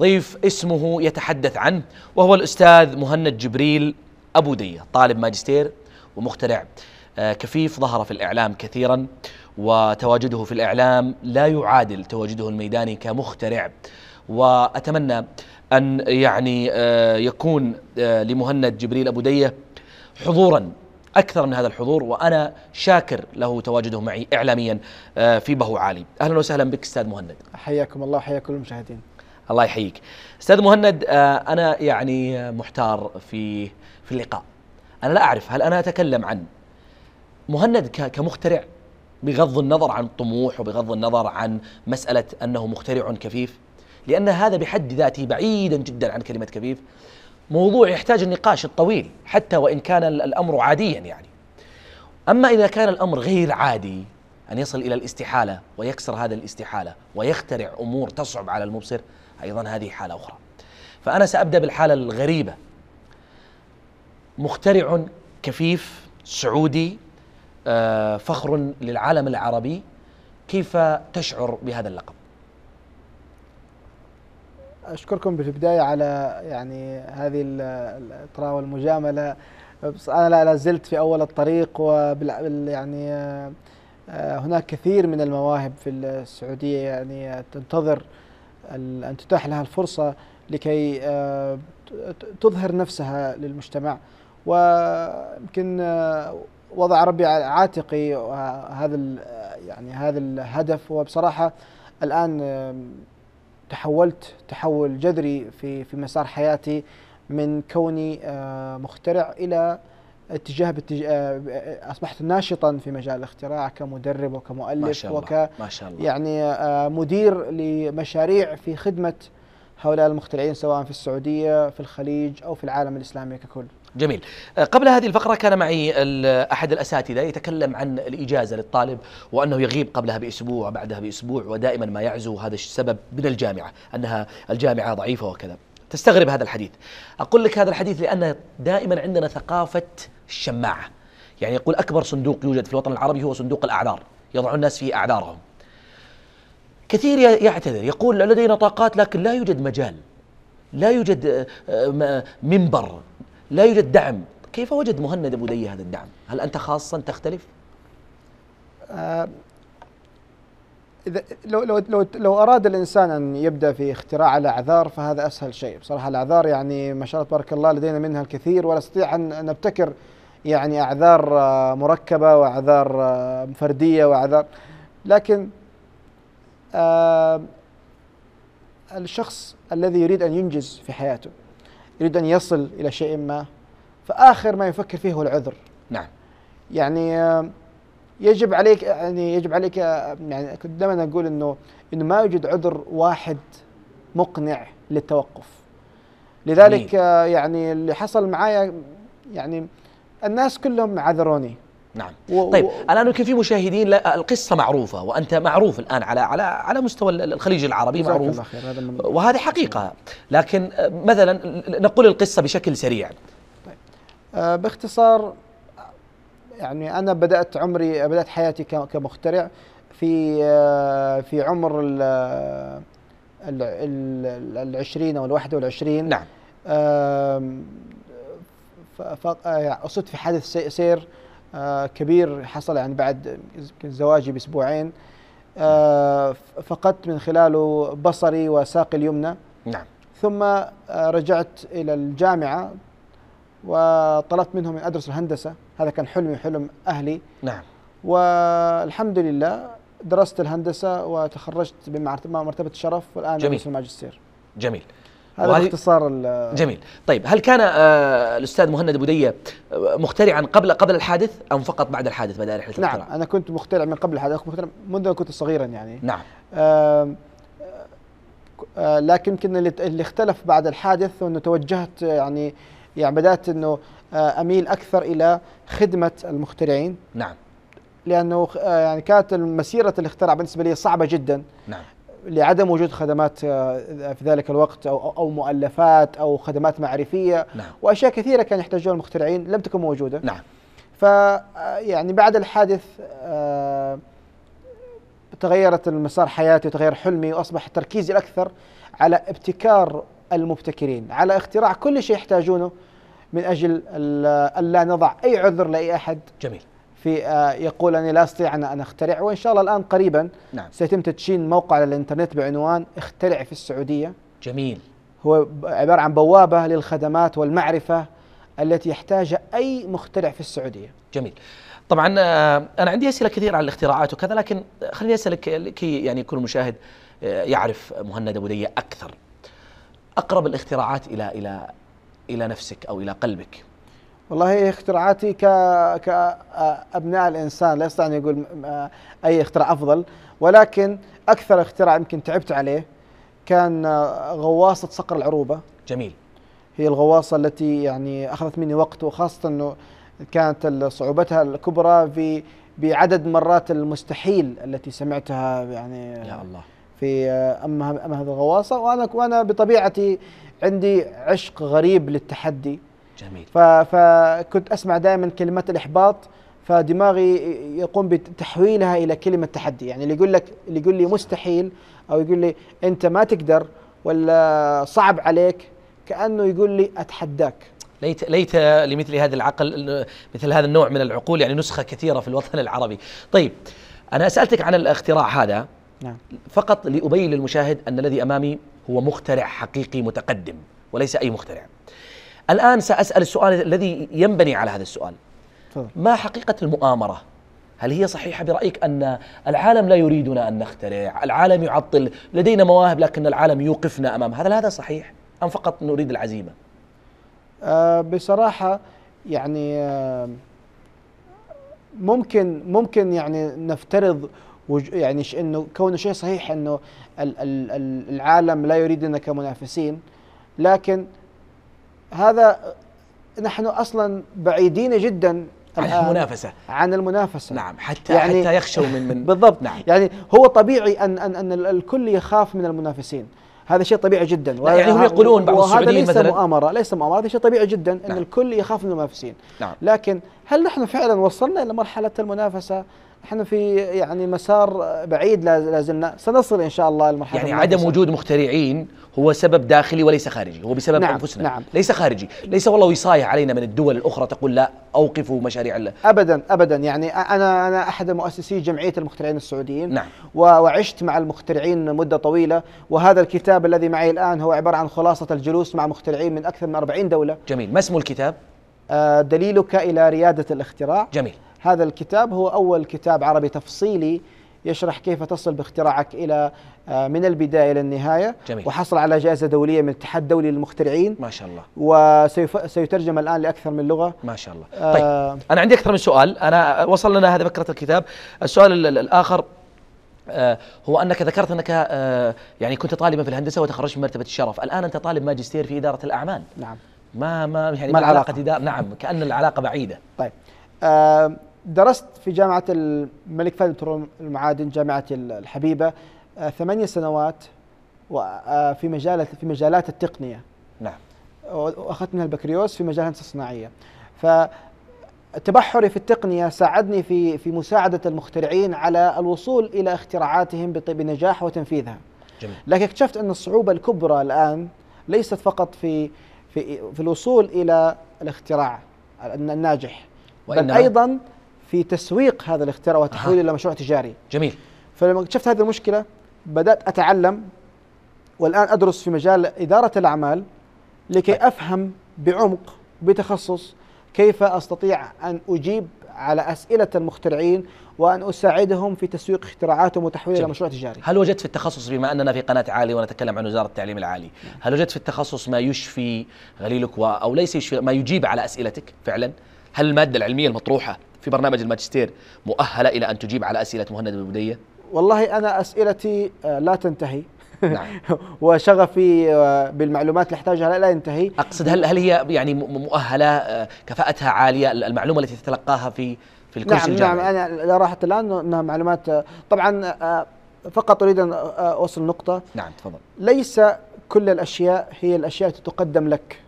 ضيف اسمه يتحدث عنه وهو الأستاذ مهند جبريل أبو دية طالب ماجستير ومخترع آه، كفيف ظهر في الإعلام كثيرا وتواجده في الإعلام لا يعادل تواجده الميداني كمخترع وأتمنى أن يعني آه، يكون آه، لمهند جبريل أبو دية حضورا أكثر من هذا الحضور وأنا شاكر له تواجده معي إعلاميا في بهو عالي أهلا وسهلا بك أستاذ مهند حياكم الله وحيا كل المشاهدين الله يحييك استاذ مهند آه، انا يعني محتار في في اللقاء انا لا اعرف هل انا اتكلم عن مهند كمخترع بغض النظر عن الطموح وبغض النظر عن مساله انه مخترع كفيف لان هذا بحد ذاته بعيدا جدا عن كلمه كفيف موضوع يحتاج النقاش الطويل حتى وان كان الامر عاديا يعني اما اذا كان الامر غير عادي ان يصل الى الاستحاله ويكسر هذا الاستحاله ويخترع امور تصعب على المبصر أيضا هذه حالة أخرى فأنا سأبدأ بالحالة الغريبة مخترع كفيف سعودي آه، فخر للعالم العربي كيف تشعر بهذا اللقب؟ اشكركم في البدايه على يعني هذه الاطراء والمجامله بس انا لا زلت في اول الطريق يعني آه، آه، هناك كثير من المواهب في السعوديه يعني تنتظر أن تتاح لها الفرصة لكي آه، تظهر نفسها للمجتمع ويمكن آه، وضع ربي على عاتقي آه، هذا يعني هذا الهدف وبصراحة الآن تحولت تحول جذري في في مسار حياتي من كوني مخترع إلى اتجاه باتج... آه، آه، اصبحت ناشطا في مجال الاختراع كمدرب وكمؤلف ما شاء الله. وك يعني آه، مدير لمشاريع في خدمه هؤلاء المخترعين سواء في السعوديه في الخليج او في العالم الاسلامي ككل. جميل قبل هذه الفقرة كان معي أحد الأساتذة يتكلم عن الإجازة للطالب وأنه يغيب قبلها بأسبوع وبعدها بأسبوع ودائما ما يعزو هذا السبب من الجامعة أنها الجامعة ضعيفة وكذا تستغرب هذا الحديث أقول لك هذا الحديث لأن دائما عندنا ثقافة الشماعة يعني يقول أكبر صندوق يوجد في الوطن العربي هو صندوق الأعذار يضع الناس فيه أعذارهم كثير يعتذر يقول لدينا طاقات لكن لا يوجد مجال لا يوجد آه، منبر لا يوجد دعم كيف وجد مهند أبو دي هذا الدعم هل أنت خاصا تختلف آه، إذا لو, لو, لو, لو أراد الإنسان أن يبدأ في اختراع الأعذار فهذا أسهل شيء بصراحة الأعذار يعني ما شاء الله تبارك الله لدينا منها الكثير ولا أستطيع أن نبتكر يعني اعذار آه، مركبه واعذار آه، فرديه واعذار لكن آه، الشخص الذي يريد ان ينجز في حياته يريد ان يصل الى شيء ما فاخر ما يفكر فيه هو العذر نعم يعني يجب عليك يعني يجب عليك يعني كنت دائما اقول انه انه ما يوجد عذر واحد مقنع للتوقف لذلك مين. يعني اللي حصل معايا يعني الناس كلهم عذروني نعم و... طيب و... الان يمكن في مشاهدين القصه معروفه وانت معروف الان على على على مستوى الخليج العربي معروف خير. هذا وهذه حقيقه لكن آه، مثلا نقول القصه بشكل سريع طيب. آه باختصار يعني انا بدات عمري بدات حياتي كمخترع في آه، في عمر ال ال ال العشرين او الواحد والعشرين نعم اصبت آه، في حادث سير آه، كبير حصل يعني بعد زواجي باسبوعين آه، فقدت من خلاله بصري وساقي اليمنى نعم ثم رجعت الى الجامعه وطلبت منهم ان ادرس الهندسه هذا كان حلمي حلم اهلي نعم والحمد لله درست الهندسه وتخرجت بمرتبه الشرف والان جميل. ادرس الماجستير جميل هذا اختصار جميل طيب هل كان آه، الاستاذ مهند ابو ديه آه، مخترعا قبل قبل الحادث ام فقط بعد الحادث بدا رحله نعم انا كنت مخترع من قبل الحادث منذ كنت صغيرا يعني نعم آه، لكن يمكن اللي اختلف بعد الحادث انه توجهت يعني يعني بدات انه اميل اكثر الى خدمه المخترعين نعم لانه يعني كانت مسيره الاختراع بالنسبه لي صعبه جدا نعم لعدم وجود خدمات آه، في ذلك الوقت او او مؤلفات او خدمات معرفيه نعم. واشياء كثيره كان يحتاجون المخترعين لم تكن موجوده نعم ف آه، يعني بعد الحادث آه، تغيرت المسار حياتي وتغير حلمي واصبح تركيزي الاكثر على ابتكار المبتكرين على اختراع كل شيء يحتاجونه من اجل الا نضع اي عذر لاي احد جميل في آه، يقول أني لا أستطيع أن أخترع وإن شاء الله الآن قريبا نعم. سيتم تدشين موقع على الإنترنت بعنوان اخترع في السعودية جميل هو عبارة عن بوابة للخدمات والمعرفة التي يحتاجها أي مخترع في السعودية جميل طبعا آه، أنا عندي أسئلة كثيرة عن الاختراعات وكذا لكن خليني أسألك آه، لكي يعني يكون المشاهد يعرف مهند أبو أكثر أقرب الاختراعات إلى إلى إلى نفسك أو إلى قلبك والله هي اختراعاتي ك كابناء الانسان لا يستطيع ان يقول آه، اي اختراع افضل ولكن اكثر اختراع يمكن تعبت عليه كان آه، غواصه صقر العروبه جميل هي الغواصه التي يعني اخذت مني وقت وخاصه انه كانت صعوبتها الكبرى في بعدد مرات المستحيل التي سمعتها يعني يا الله في آه، اما اما هذه الغواصه وانا وانا بطبيعتي عندي عشق غريب للتحدي جميل فكنت اسمع دائما كلمات الاحباط فدماغي يقوم بتحويلها الى كلمه تحدي يعني اللي يقول لك اللي يقول لي مستحيل او يقول لي انت ما تقدر ولا صعب عليك كانه يقول لي اتحداك ليت ليت لمثل هذا العقل مثل هذا النوع من العقول يعني نسخه كثيره في الوطن العربي. طيب انا سالتك عن الاختراع هذا نعم. فقط لابين للمشاهد ان الذي امامي هو مخترع حقيقي متقدم وليس اي مخترع. الآن سأسأل السؤال الذي ينبني على هذا السؤال ما حقيقة المؤامرة؟ هل هي صحيحة برأيك أن العالم لا يريدنا أن نخترع العالم يعطل لدينا مواهب لكن العالم يوقفنا أمام هذا هذا صحيح أم فقط نريد العزيمة أه بصراحة يعني أه ممكن ممكن يعني نفترض يعني انه كونه شيء صحيح انه العالم لا يريدنا كمنافسين لكن هذا نحن اصلا بعيدين جدا عن المنافسة عن المنافسة نعم حتى يعني حتى يخشوا من من بالضبط نعم يعني هو طبيعي ان ان ان الكل يخاف من المنافسين هذا شيء طبيعي جدا نعم، يعني هم يقولون بعض السعوديين ليس مثلا مؤامرة ليس مؤامرة هذا شيء طبيعي جدا ان نعم الكل يخاف من المنافسين نعم لكن هل نحن فعلا وصلنا الى مرحلة المنافسة احنا في يعني مسار بعيد لازلنا سنصل ان شاء الله المرحله يعني عدم وجود مخترعين هو سبب داخلي وليس خارجي هو بسبب نعم انفسنا نعم ليس خارجي ليس والله وصاية علينا من الدول الاخرى تقول لا اوقفوا مشاريع الله ابدا ابدا يعني انا انا احد مؤسسي جمعيه المخترعين السعوديين نعم وعشت مع المخترعين مده طويله وهذا الكتاب الذي معي الان هو عباره عن خلاصه الجلوس مع مخترعين من اكثر من 40 دوله جميل ما اسم الكتاب آه، دليلك الى رياده الاختراع جميل هذا الكتاب هو أول كتاب عربي تفصيلي يشرح كيف تصل باختراعك الى آه، من البدايه الى النهايه جميل. وحصل على جائزه دوليه من الاتحاد الدولي للمخترعين ما شاء الله وسيترجم الان لاكثر من لغه ما شاء الله آه طيب انا عندي اكثر من سؤال انا وصل لنا هذا فكره الكتاب السؤال الاخر آه، هو انك ذكرت انك آه، يعني كنت طالبا في الهندسه وتخرجت مرتبه الشرف الان انت طالب ماجستير في اداره الاعمال نعم ما ما يعني ما العلاقه إدارة نعم كان العلاقه بعيده طيب آه، درست في جامعة الملك فهد بترول المعادن جامعة الحبيبة آه، ثمانية سنوات آه، في مجال في مجالات التقنية نعم واخذت منها البكريوس في مجال الهندسة الصناعية ف تبحري في التقنية ساعدني في في مساعدة المخترعين على الوصول إلى اختراعاتهم بنجاح وتنفيذها. جميل. لكن اكتشفت أن الصعوبة الكبرى الآن ليست فقط في في في الوصول إلى الاختراع الناجح بل ايضا في تسويق هذا الاختراع وتحويله الى مشروع تجاري جميل فلما اكتشفت هذه المشكله بدات اتعلم والان ادرس في مجال اداره الاعمال لكي طيب. افهم بعمق بتخصص كيف استطيع ان اجيب على اسئله المخترعين وان اساعدهم في تسويق اختراعاتهم وتحويلها الى مشروع تجاري. هل وجدت في التخصص بما اننا في قناه عالي ونتكلم عن وزاره التعليم العالي، هل وجدت في التخصص ما يشفي غليلك او ليس يشفي ما يجيب على اسئلتك فعلا؟ هل المادة العلمية المطروحة في برنامج الماجستير مؤهلة إلى أن تجيب على أسئلة مهند بن والله أنا أسئلتي آه، لا تنتهي نعم وشغفي آه، بالمعلومات اللي احتاجها لا ينتهي اقصد هل هل هي يعني مؤهله آه، كفاءتها عاليه المعلومه التي تتلقاها في في الكورس نعم الجامعي نعم انا لا راحت الان انها معلومات طبعا فقط اريد ان اوصل نقطه نعم تفضل ليس كل الاشياء هي الاشياء التي تقدم لك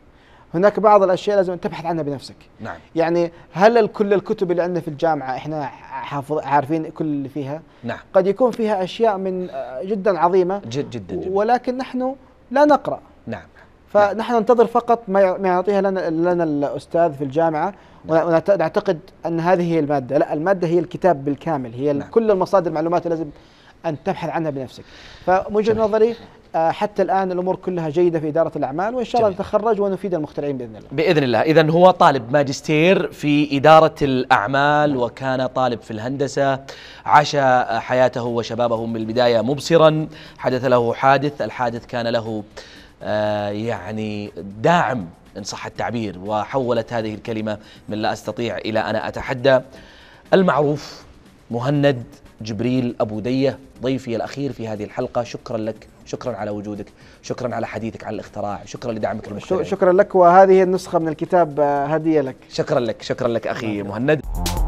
هناك بعض الاشياء لازم تبحث عنها بنفسك نعم يعني هل كل الكتب اللي عندنا في الجامعه احنا حافظ عارفين كل اللي فيها نعم قد يكون فيها اشياء من آه، جدا عظيمه جد جدا, جدا. ولكن نحن لا نقرا نعم فنحن ننتظر فقط ما يعطيها لنا لنا الاستاذ في الجامعه نعم. ونعتقد ان هذه هي الماده لا الماده هي الكتاب بالكامل هي نعم. كل المصادر المعلومات لازم أن تبحث عنها بنفسك جميل. نظري آه، حتى الان الامور كلها جيده في اداره الاعمال وان شاء الله نتخرج ونفيد المخترعين باذن الله. باذن الله، اذا هو طالب ماجستير في اداره الاعمال وكان طالب في الهندسه، عاش حياته وشبابه من البدايه مبصرا، حدث له حادث، الحادث كان له آه، يعني داعم ان صح التعبير وحولت هذه الكلمه من لا استطيع الى انا اتحدى. المعروف مهند جبريل أبو دية ضيفي الأخير في هذه الحلقة شكرا لك شكرا على وجودك شكرا على حديثك على الاختراع شكرا لدعمك المجتمعي شكرا لك وهذه النسخة من الكتاب آه، هدية لك شكرا لك شكرا لك أخي مهند